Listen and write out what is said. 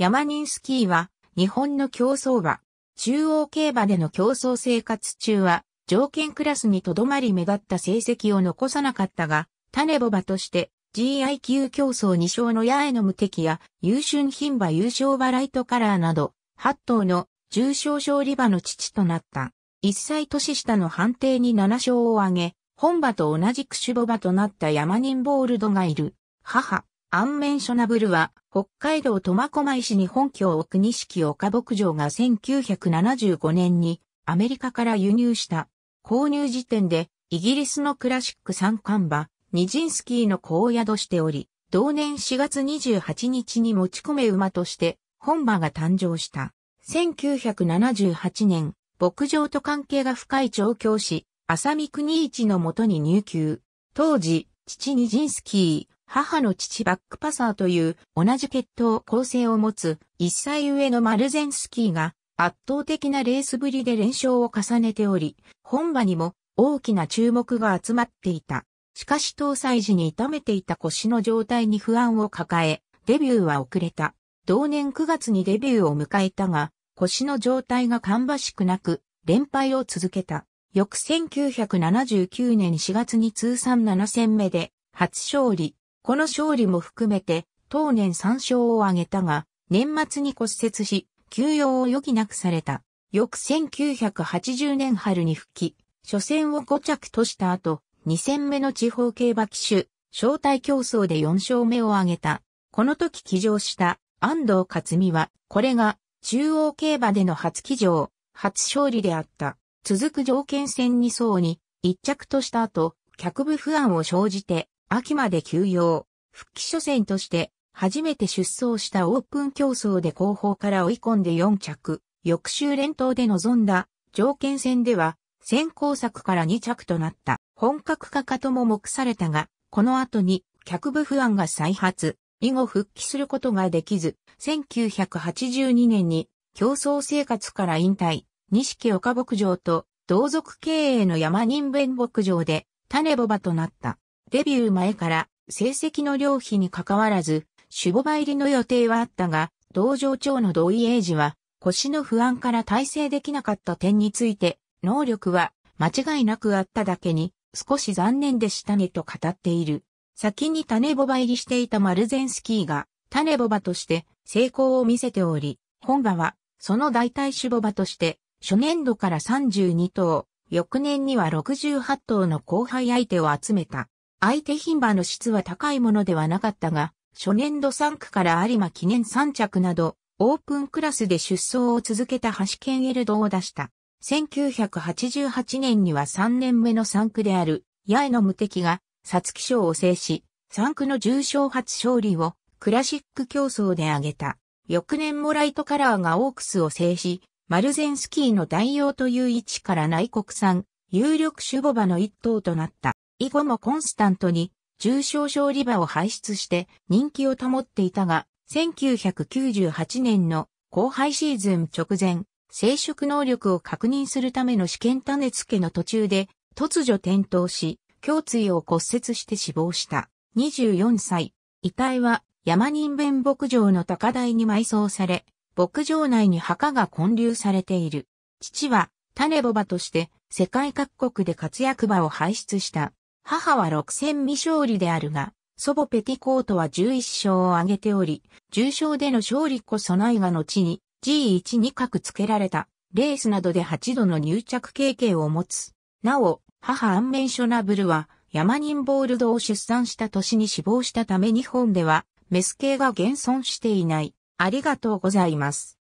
山人スキーは、日本の競走馬。中央競馬での競争生活中は、条件クラスにとどまり目立った成績を残さなかったが、種ボ馬として GI 級競争2勝の八重の無敵や優秀牝馬優勝馬ライトカラーなど、8頭の重賞勝利馬の父となった。1歳年下の判定に7勝を挙げ、本馬と同じく種ボ馬となった山人ボールドがいる。母、アンメンショナブルは、北海道苫小牧市に本拠を置く錦岡牧場が1975年にアメリカから輸入した。購入時点で、イギリスのクラシック三冠馬、ニジンスキーの子を宿しており、同年4月28日に持ち込め馬として、本馬が誕生した。1978年、牧場と関係が深い調教師、浅見国一のもとに入球。当時、父ニジンスキー、母の父バックパサーという同じ血統構成を持つ一歳上のマルゼンスキーが圧倒的なレースぶりで連勝を重ねており、本場にも大きな注目が集まっていた。しかし搭載時に痛めていた腰の状態に不安を抱え、デビューは遅れた。同年9月にデビューを迎えたが、腰の状態が芳しくなく、連敗を続けた。翌1979年4月に通算7戦目で初勝利、この勝利も含めて、当年3勝を挙げたが、年末に骨折し、休養を余儀なくされた。翌1980年春に復帰、初戦を5着とした後、2戦目の地方競馬騎手、招待競争で4勝目を挙げた。この時騎乗した安藤勝美は、これが中央競馬での初騎乗、初勝利であった。続く条件戦2層に、1着とした後、客部不安を生じて、秋まで休養、復帰初戦として初めて出走したオープン競争で後方から追い込んで4着、翌週連投で臨んだ条件戦では先行策から2着となった本格化かとも目されたが、この後に脚部不安が再発、以後復帰することができず、1982年に競争生活から引退、錦岡牧場と同族経営の山人弁牧場で種ボバとなった。デビュー前から成績の良費に関わらず、守護場入りの予定はあったが、道場長の同意英二は、腰の不安から体制できなかった点について、能力は間違いなくあっただけに、少し残念でしたねと語っている。先に種ボバ入りしていたマルゼンスキーが、種ボバとして成功を見せており、本場は、その代替種ボバとして、初年度から32頭、翌年には68頭の後輩相手を集めた。相手牝馬の質は高いものではなかったが、初年度3区から有馬記念3着など、オープンクラスで出走を続けた橋健エルドを出した。1988年には3年目の3区である、八重の無敵が、皐月賞を制し、3区の重賞初勝利を、クラシック競争で挙げた。翌年もライトカラーがオークスを制し、マルゼンスキーの代用という位置から内国産、有力種母馬の一頭となった。以後もコンスタントに重症症リバを排出して人気を保っていたが、1998年の後輩シーズン直前、生殖能力を確認するための試験種付けの途中で突如転倒し、胸椎を骨折して死亡した。24歳。遺体は山人弁牧場の高台に埋葬され、牧場内に墓が建立されている。父は種ボバとして世界各国で活躍馬を輩出した。母は6戦未勝利であるが、祖母ペティコートは11勝を挙げており、重勝での勝利こそないが後に G1 に格付けられた、レースなどで8度の入着経験を持つ。なお、母アンメンショナブルは、ヤマニンボールドを出産した年に死亡したため日本では、メス系が現存していない。ありがとうございます。